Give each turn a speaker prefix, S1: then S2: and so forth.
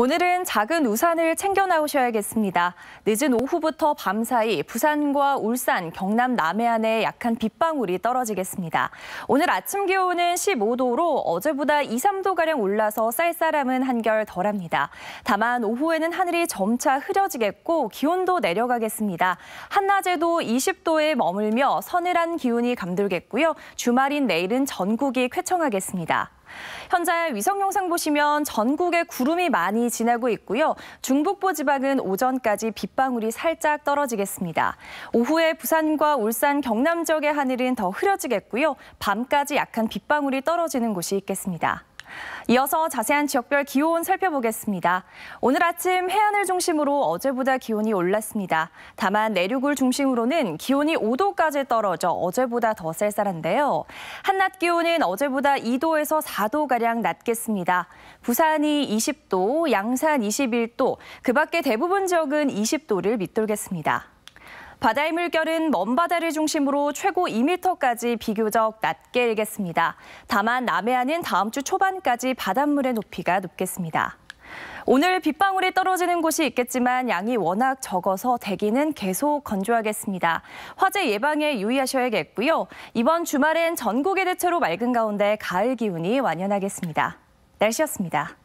S1: 오늘은 작은 우산을 챙겨 나오셔야겠습니다. 늦은 오후부터 밤사이 부산과 울산, 경남 남해안에 약한 빗방울이 떨어지겠습니다. 오늘 아침 기온은 15도로 어제보다 2, 3도가량 올라서 쌀쌀함은 한결 덜합니다. 다만 오후에는 하늘이 점차 흐려지겠고 기온도 내려가겠습니다. 한낮에도 20도에 머물며 서늘한 기운이 감돌겠고요. 주말인 내일은 전국이 쾌청하겠습니다. 현재 위성 영상 보시면 전국에 구름이 많이 지나고 있고요. 중북부 지방은 오전까지 빗방울이 살짝 떨어지겠습니다. 오후에 부산과 울산, 경남 지역의 하늘은 더 흐려지겠고요. 밤까지 약한 빗방울이 떨어지는 곳이 있겠습니다. 이어서 자세한 지역별 기온 살펴보겠습니다. 오늘 아침 해안을 중심으로 어제보다 기온이 올랐습니다. 다만 내륙을 중심으로는 기온이 5도까지 떨어져 어제보다 더 쌀쌀한데요. 한낮 기온은 어제보다 2도에서 4도가량 낮겠습니다. 부산이 20도, 양산 21도, 그 밖에 대부분 지역은 20도를 밑돌겠습니다. 바다의 물결은 먼 바다를 중심으로 최고 2m까지 비교적 낮게 일겠습니다. 다만 남해안은 다음 주 초반까지 바닷물의 높이가 높겠습니다. 오늘 빗방울이 떨어지는 곳이 있겠지만 양이 워낙 적어서 대기는 계속 건조하겠습니다. 화재 예방에 유의하셔야겠고요. 이번 주말엔 전국의 대체로 맑은 가운데 가을 기운이 완연하겠습니다. 날씨였습니다.